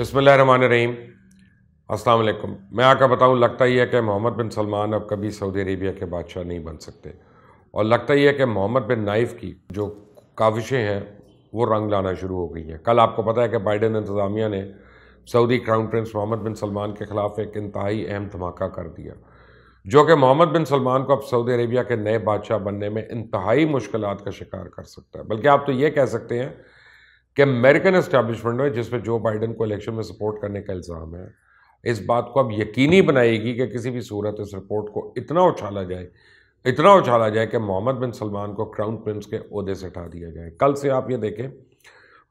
बसमान रहीम असलकम मैं आकर बताऊं लगता ही है कि मोहम्मद बिन सलमान अब कभी सऊदी अरेबिया के बादशाह नहीं बन सकते और लगता ही है कि मोहम्मद बिन नाइफ की जो काविशें हैं वो रंग लाना शुरू हो गई हैं कल आपको पता है कि बाइडन इंतज़ामिया ने Saudi crown prince Mohammed bin Salman के ख़िलाफ़ एक इंतहाई अहम धमाका कर दिया जो कि मोहम्मद बिन सलमान को अब सऊदी अरेबिया के नए बादशाह बनने में इंतहाई मुश्किल का शिकार कर सकता है बल्कि आप तो ये कह सकते हैं कि अमेरिकन इस्टेब्लिशमेंट में जिसमें जो बाइडन को इलेक्शन में सपोर्ट करने का इल्ज़ाम है इस बात को अब यकीनी बनाएगी कि किसी भी सूरत इस रिपोर्ट को इतना उछाला जाए इतना उछाला जाए कि मोहम्मद बिन सलमान को क्राउन प्रिंस के अहदे से हटा दिया जाए कल से आप ये देखें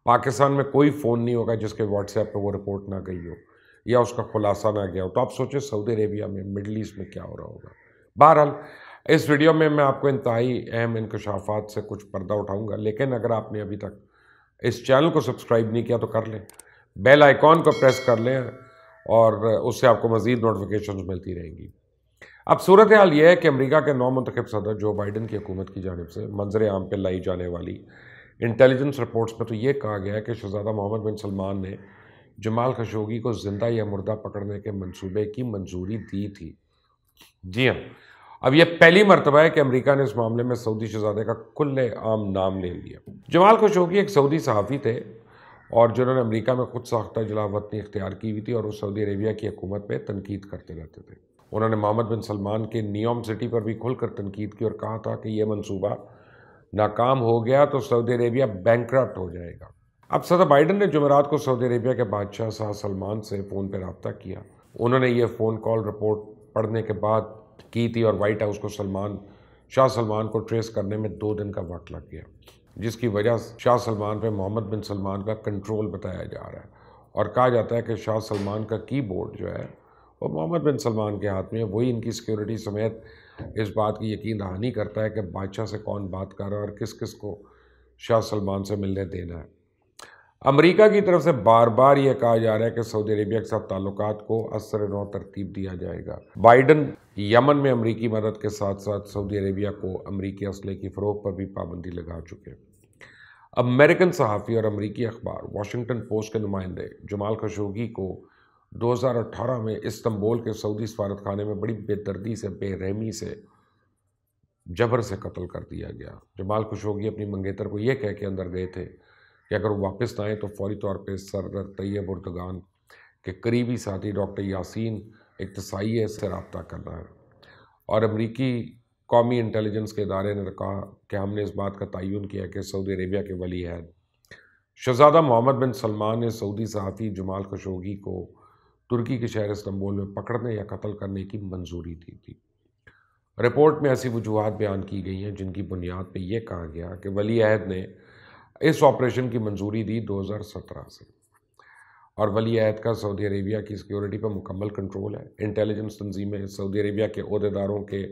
पाकिस्तान में कोई फ़ोन नहीं होगा जिसके व्हाट्सएप पर वो रिपोर्ट ना गई हो या उसका खुलासा ना गया हो तो आप सोचें सऊदी अरेबिया में मिडल ईस्ट में क्या हो रहा होगा बहरहाल इस वीडियो में मैं आपको इंतहाई अहम इनकशाफात से कुछ पर्दा उठाऊँगा लेकिन अगर आपने अभी तक इस चैनल को सब्सक्राइब नहीं किया तो कर लें बेल आइकॉन को प्रेस कर लें और उससे आपको मज़ीद नोटिफिकेशन मिलती रहेंगी अब सूरत हाल यह है कि अमरीका के नौ मंतखब सदर जो बाइडन की हुकूमत की जानब से मंजर आम पर लाई जाने वाली इंटेलिजेंस रिपोर्ट्स में तो ये कहा गया है कि शहजादा मोहम्मद बिन सलमान ने जमाल खशोगी को ज़िंदा या मुर्दा पकड़ने के मंसूबे की मंजूरी दी थी जी हाँ अब यह पहली मरतबा है कि अमरीका ने इस मामले में सऊदी शहजादे का खुले आम नाम ले लिया जमाल खुशोगी एक सऊदी सहाफ़ी थे और जिन्होंने अमरीका में खुद साख्ता जिला वतनी इख्तियार की हुई थी और वो सऊदी अरेबिया की हकूमत पर तनकीद करते रहते थे उन्होंने मोहम्मद बिन सलमान के नियम सिटी पर भी खुलकर तनकीद की और कहा था कि यह मनसूबा नाकाम हो गया तो सऊदी अरेबिया बैंक हो जाएगा अब सदर बाइडन ने जमेरात को सऊदी अरेबिया के बादशाह शाह सलमान से फ़ोन पर रबता किया उन्होंने ये फ़ोन कॉल रिपोर्ट पढ़ने के बाद की थी और वाइट हाउस को सलमान शाह सलमान को ट्रेस करने में दो दिन का वक्त लग गया जिसकी वजह शाह सलमान पे मोहम्मद बिन सलमान का कंट्रोल बताया जा रहा है और कहा जाता है कि शाह सलमान का कीबोर्ड जो है वो मोहम्मद बिन सलमान के हाथ में है वही इनकी सिक्योरिटी समेत इस बात की यकीन दहानी करता है कि बादशाह से कौन बात कर रहा है और किस किस को शाह सलमान से मिलने देना है अमेरिका की तरफ से बार बार ये कहा जा रहा है कि सऊदी अरेबिया के साथ ताल्लुक को असर नौ तरतीब दिया जाएगा बाइडन यमन में अमरीकी मदद के साथ साथ सऊदी अरेबिया को अमरीकी असले की फ़रोग पर भी पाबंदी लगा चुके अमेरिकन सहाफ़ी और अमरीकी अखबार वाशिंगटन पोस्ट के नुमाइंदे जमाल खशोगी को 2018 में इस्तंबोल के सऊदी सफारतखाने में बड़ी बेदर्दी से बेरहमी से जबर से कत्ल कर दिया गया जमाल खशोगी अपनी मंगेतर को यह कह के अंदर गए थे कि अगर वो वापस ना आए तो फौरी तौर पर सर तैयब उर्दगान के करीबी साथी डॉक्टर यासिन इकतसाई से रबता करना है और अमरीकी कौमी इंटेलिजेंस के इदारे ने कहा कि हमने इस बात का तयन किया कि सऊदी अरेबिया के वली है शहजादा मोहम्मद बिन सलमान ने सऊदी सहाफ़ी जमाल खशोगी को तुर्की के शहर इस्तंबुल में पकड़ने या कत्ल करने की मंजूरी दी थी रिपोर्ट में ऐसी वजूहत बयान की गई हैं जिनकी बुनियाद पर यह कहा गया कि वली अहद ने इस ऑपरेशन की मंजूरी दी 2017 से और वली अहद का सऊदी अरेबिया की सिक्योरिटी पर मुकम्मल कंट्रोल है इंटेलिजेंस तंजीमें सऊदी अरेबिया के अहदेदारों के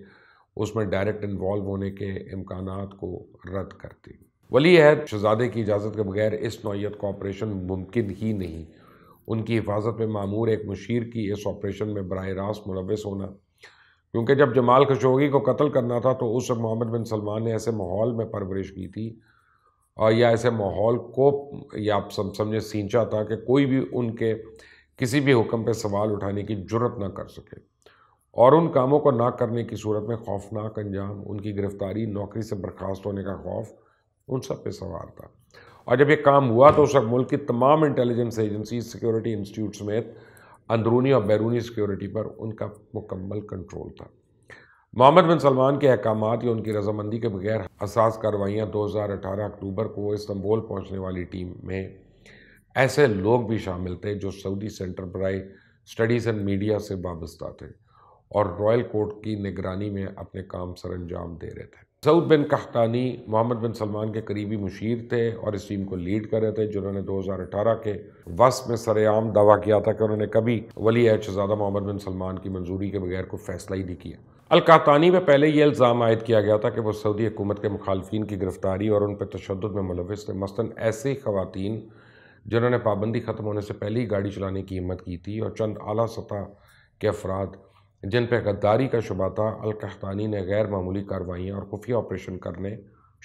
उसमें डायरेक्ट इन्वॉल्व होने के इम्कान को रद्द करती वली अहद शहजादे की इजाज़त के बगैर इस नौीयत का ऑपरेशन मुमकिन ही नहीं उनकी हिफाजत में मामूर एक मशीर की इस ऑपरेशन में बरह रास्त मुलवस होना क्योंकि जब जमाल खशोगी को कत्ल करना था तो उस वक्त मोहम्मद बिन सलमान ने ऐसे माहौल में परवरिश की थी और या ऐसे माहौल को या आप सब समझे सींचा था कि कोई भी उनके किसी भी हुक्म पे सवाल उठाने की जरूरत ना कर सके और उन कामों को ना करने की सूरत में खौफनाक अंजाम उनकी गिरफ्तारी नौकरी से बर्खास्त होने का खौफ उन सब पे सवार था और जब ये काम हुआ तो उस वक्त मुल्क की तमाम इंटेलिजेंस एजेंसी सिक्योरिटी इंस्टीट्यूट समेत अंदरूनी और बैरूनी सिक्योरिटी पर उनका मुकम्मल कंट्रोल था मोहम्मद बिन सलमान के अहकाम या उनकी रजामंदी के बगैर हसास कार्रवाइयाँ दो हज़ार अठारह अक्टूबर को इस्तंबोल पहुँचने वाली टीम में ऐसे लोग भी शामिल थे जो सऊदी सेंटर ब्राई स्टडीज़ एंड मीडिया से वाबस्ता थे और रॉयल कोर्ट की निगरानी में अपने काम सर अंजाम दे रहे थे सऊद बिन कहतानी मोहम्मद बिन सलमान के करीबी मुशीर थे और इस टीम को लीड कर रहे थे जिन्होंने 2018 के वस में सरेआम दावा किया था कि उन्होंने कभी वली अहद शहजादा मोहम्मद बिन सलमान की मंजूरी के बगैर कोई फैसला ही नहीं किया अलकातानी में पहले ये इल्ज़ाम आयद किया गया था कि वह सऊदी हुकूमत के मुखालफी की गिरफ्तारी और उन पर तशद में मुलविस थे मसला ऐसे ख़ातन जिन्होंने पाबंदी ख़त्म होने से पहले ही गाड़ी चलाने की हिम्मत की थी और चंद अली सतह के अफराद जिन पर गद्दारी का शुबा था अलकहतानी ने गैर मामूली कार्रवाइयाँ और खुफिया ऑपरेशन करने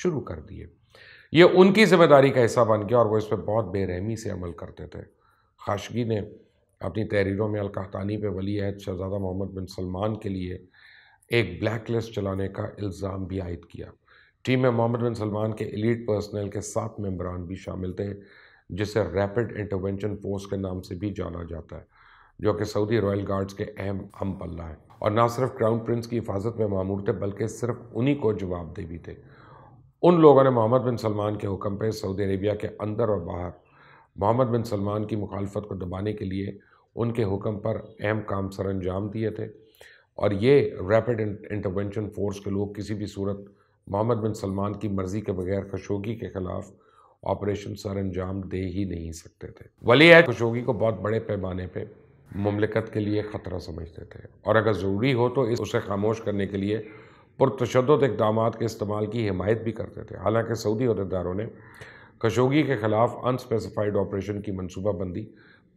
शुरू कर दिए ये उनकी जिम्मेदारी का हिस्सा बन गया और वो इस पर बहुत बेरहमी से अमल करते थे खाशगी ने अपनी तहरीरों में अलकहतानी पर वली अहद शहजादा मोहम्मद बिन सलमान के लिए एक ब्लैक लिस्ट चलाने का इल्ज़ाम भी आयद किया टीम में मोहम्मद बिन सलमान के एलिट पर्सनल के सात मेम्बरान भी शामिल थे जिसे रैपिड इंटरवेंशन फोर्स के नाम से भी जाना जाता है जो कि सऊदी रॉयल गार्ड्स के अहम हम पल्ला हैं और ना सिर्फ क्राउन प्रिंस की हिफाजत में मामूर थे बल्कि सिर्फ उन्हीं को जवाब दे भी थे उन लोगों ने मोहम्मद बिन सलमान के हुक्म पर सऊदी अरेबिया के अंदर और बाहर मोहम्मद बिन सलमान की मुखालफत को दबाने के लिए उनके हुक्म पर अहम काम सर अंजाम दिए थे और ये रैपिड इंटरवेंशन फोर्स के लोग किसी भी सूरत मोहम्मद बिन सलमान की मर्ज़ी के बगैर खशोगी के ख़िलाफ़ ऑपरेशन सर अंजाम दे ही नहीं सकते थे वली खशोगी को बहुत बड़े पैमाने पर ममलिकत के लिए ख़तरा समझते थे और अगर ज़रूरी हो तो इस उसे खामोश करने के लिए पुरतशद इकदाम के इस्तेमाल की हमायत भी करते थे हालांकि सऊदी अहदेदारों ने कशोगी के ख़िलाफ़ अनस्पेसिफाइड ऑपरेशन की मनसूबाबंदी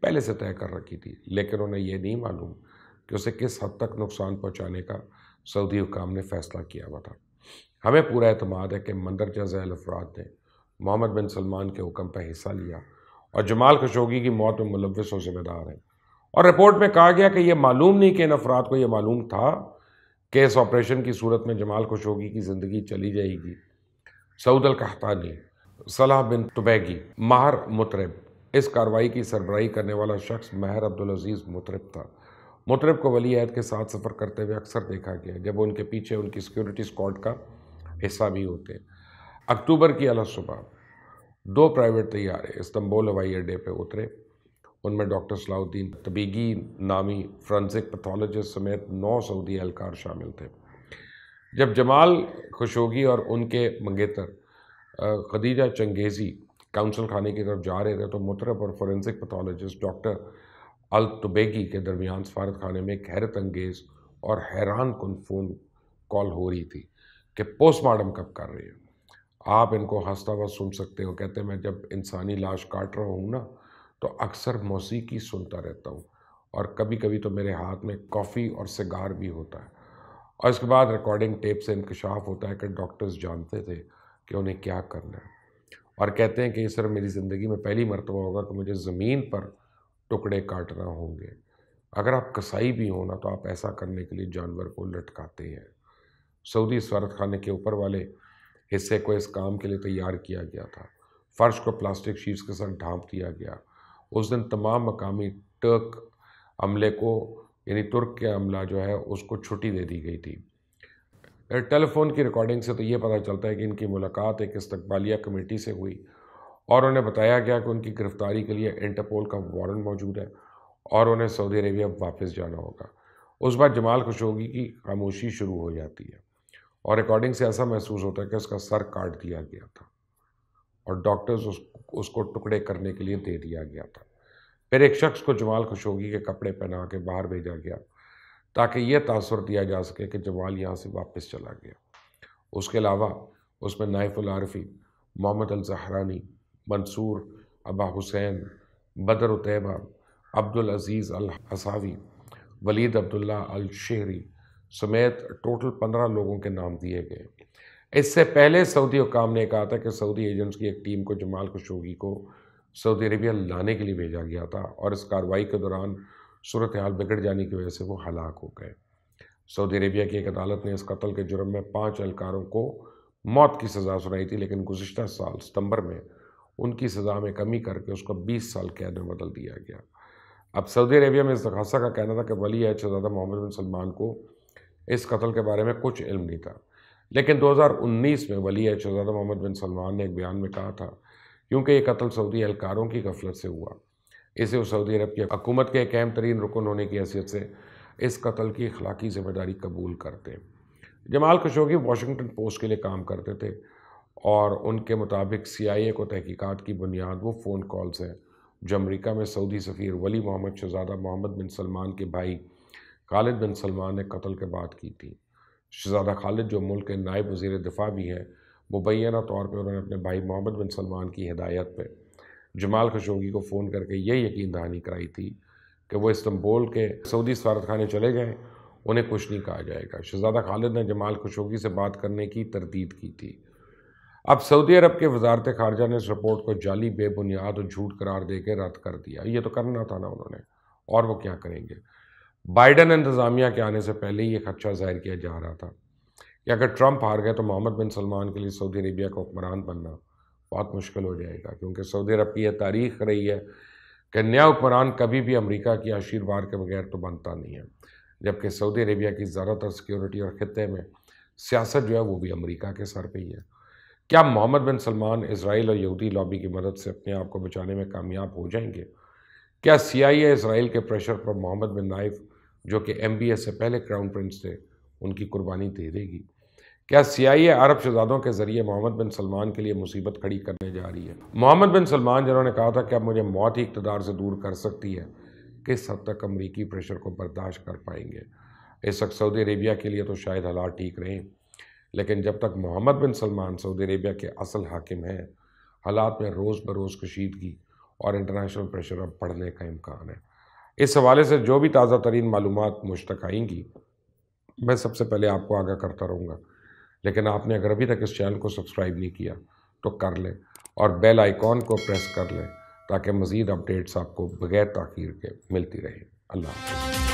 पहले से तय कर रखी थी लेकिन उन्हें यह नहीं मालूम कि उसे किस हद तक नुकसान पहुँचाने का सऊदी हुकाम ने फैसला किया हुआ था हमें पूरा अतमाद है कि मंदरजा जैल अफराद ने मोहम्मद बिन सलमान के हुक्म पर हिस्सा लिया और जमाल खशोगी की मौत में मुलवस और ज़िम्मेदार हैं और रिपोर्ट में कहा गया कि यह मालूम नहीं कि इन अफराद को यह मालूम था कि इस ऑपरेशन की सूरत में जमाल खुशोगी की ज़िंदगी चली जाएगी सऊद कहतानी सलाह बिन तुबैगी माहर मुतरब इस कार्रवाई की सरबराही करने वाला शख्स महर अब्दुल अजीज़ मुतरब था मुतरब को वली अहद के साथ सफ़र करते हुए अक्सर देखा गया जब उनके पीछे उनकी सिक्योरिटी स्कॉड का हिस्सा भी होते अक्टूबर की अला सुबह दो प्राइवेट तैयारे इस्तंबुल हवाई अड्डे पर उतरे उनमें डॉक्टर सलाउद्दीन तबीगी नामी फ्रांसिक पैथोलॉजिस्ट समेत नौ सऊदी एहलकार शामिल थे जब जमाल खुशोगी और उनके मंगेतर खदीजा चंगेज़ी काउंसिल खाने की तरफ जा रहे थे तो मुतरफ और forensic pathologist doctor Al Tubaigy के दरमियान सफारत खाने में एक हैरत अंगेज़ और हैरान कन फ़ोन कॉल हो रही थी कि पोस्टमार्टम कब कर रही है आप इनको हंसता हुआ सुन सकते हो कहते हैं मैं जब इंसानी लाश काट रहा हूँ ना तो अक्सर मौसीकी सुनता रहता हूँ और कभी कभी तो मेरे हाथ में कॉफ़ी और सिगार भी होता है और इसके बाद रिकॉर्डिंग टेप से इंकशाफ होता है कि डॉक्टर्स जानते थे कि उन्हें क्या करना है और कहते हैं कि ये सिर्फ मेरी ज़िंदगी में पहली मरतबा होगा कि मुझे ज़मीन पर टुकड़े काटना होंगे अगर आप कसाई भी हो ना तो आप ऐसा करने के लिए जानवर को लटकाते हैं सऊदी सफारत खाने के ऊपर वाले हिस्से को इस काम के लिए तैयार किया गया था फ़र्श को प्लास्टिक शीट्स के साथ ढांप दिया गया उस दिन तमाम मकामी टर्क अमले को यानी तुर्क के अमला जो है उसको छुट्टी दे दी गई थी टेलीफोन की रिकॉर्डिंग से तो ये पता चलता है कि इनकी मुलाकात एक इस्तबालिया कमेटी से हुई और उन्हें बताया गया कि उनकी गिरफ़्तारी के लिए इंटरपोल का वारंट मौजूद है और उन्हें सऊदी अरेबिया वापस जाना होगा उस बार जमाल खुशोगी की खामोशी शुरू हो जाती है और रिकॉर्डिंग से ऐसा महसूस होता है कि उसका सर काट दिया गया था और डॉक्टर्स उस, उसको टुकड़े करने के लिए दे दिया गया था फिर एक शख्स को जमाल खुशोगी के कपड़े पहना के बाहर भेजा गया ताकि यह तासर दिया जा सके कि जमाल यहाँ से वापस चला गया उसके अलावा उसमें नाइफुलारफ़ी मोहम्मद अल जहरानी मंसूर अबा हुसैन बदर उतैबा अब्दुल अजीज़ अल हसावी वलीद अब्दुल्ला अल शहरी समेत टोटल पंद्रह लोगों के नाम दिए गए इससे पहले सऊदी हुकाम ने कहा था कि सऊदी एजेंट्स की एक टीम को जमाल खशोगी को सऊदी अरबिया लाने के लिए भेजा गया था और इस कार्रवाई के दौरान सूरत हाल बिगड़ जाने की वजह से वो हलाक हो गए सऊदी अरबिया की एक अदालत ने इस कत्ल के जुर्म में पाँच एहलकारों को मौत की सज़ा सुनाई थी लेकिन गुज्त साल सितंबर में उनकी सज़ा में कमी करके उसको 20 साल कैद में बदल दिया गया अब सऊदी अरबिया में इस दखासा का कहना था कि वली अहद मोहम्मद बिन सलमान को इस कत्ल के बारे में कुछ इल्म नहीं था लेकिन 2019 में वली शहजादा मोहम्मद बिन सलमान ने एक बयान में कहा था क्योंकि ये कत्ल सऊदी एहलकारों की गफलत से हुआ इसे उस सऊदी अरब की हकूमत के एक अहम तरीन रुकन होने की हैसियत से इस कत्ल की अखलाकी ज़िम्मेदारी कबूल करते हैं जमाल खशोगी वाशिंगटन पोस्ट के लिए काम करते थे और उनके मुताबिक सी आई ए को तहकीकात की बुनियाद वो फ़ोन कॉल्स हैं जो अमरीका में सऊदी सफ़ीर वली मोहम्मद शहजादा मोहम्मद बिन सलमान के भाई खालिद बिन सलमान ने कत्ल के बाद की थी शहजादा खालिद जो मुल्क के नायब वजीर दिफा भी हैं मुबैना तौर पर उन्होंने अपने भाई मोहम्मद बिन सलमान की हिदायत पर जमाल खशोगी को फ़ोन करके ये यकीन दहानी कराई थी कि वह इस्तंबोल के सऊदी सफारत खाने चले जाएँ उन्हें कुछ नहीं कहा जाएगा शहजादा खालिद ने जमाल खशोगी से बात करने की तरदीद की थी अब सऊदी अरब के वजारत खारजा ने इस रिपोर्ट को जाली बेबुनियाद और झूठ करार दे के रद्द कर दिया ये तो करना था ना उन्होंने और वो क्या करेंगे बाइडन इंतज़ामिया के आने से पहले ही ये खदशा जाहिर किया जा रहा था कि अगर ट्रंप हार गए तो मोहम्मद बिन सलमान के लिए सऊदी अरबिया का हुक्मरान बनना बहुत मुश्किल हो जाएगा क्योंकि सऊदी अरब की यह तारीख रही है कि नया हुक्मरान कभी भी अमरीका की आशीर्वाद के बगैर तो बनता नहीं है जबकि सऊदी अरबिया की ज़्यादातर सिक्योरिटी और ख़त्े में सियासत जो है वो भी अमरीका के सर पर ही है क्या मोहम्मद बिन सलमान इसराइल और यहूदी लॉबी की मदद से अपने आप को बचाने में कामयाब हो जाएंगे क्या सी आई ए इसराइल के प्रेशर पर मोहम्मद बिन नाइफ जो कि एम से पहले क्राउन प्रिंस थे उनकी कुर्बानी देगी क्या सियाई ए अरब शहजादों के ज़रिए मोहम्मद बिन सलमान के लिए मुसीबत खड़ी करने जा रही है मोहम्मद बिन सलमान जिन्होंने कहा था कि अब मुझे मौत ही इकतदार से दूर कर सकती है किस हद तक अमरीकी प्रेशर को बर्दाश्त कर पाएंगे इस वक्त सऊदी अरेबिया के लिए तो शायद हालात ठीक रहें लेकिन जब तक Mohammed bin Salman Saudi Arabia के असल हाकिम हैं हालात में रोज़ बरोज़ कशीदगी और इंटरनेशनल प्रेशर अब बढ़ने का इम्कान है इस हवाले से जो भी ताज़ा तरीन मालूम मुझ तक आएंगी मैं सबसे पहले आपको आगाह करता रहूँगा लेकिन आपने अगर अभी तक इस चैनल को सब्सक्राइब नहीं किया तो कर लें और बेल आइकॉन को प्रेस कर लें ताकि मज़ीद अपडेट्स आपको बग़ैर तखीर के मिलती रहें अल्लाह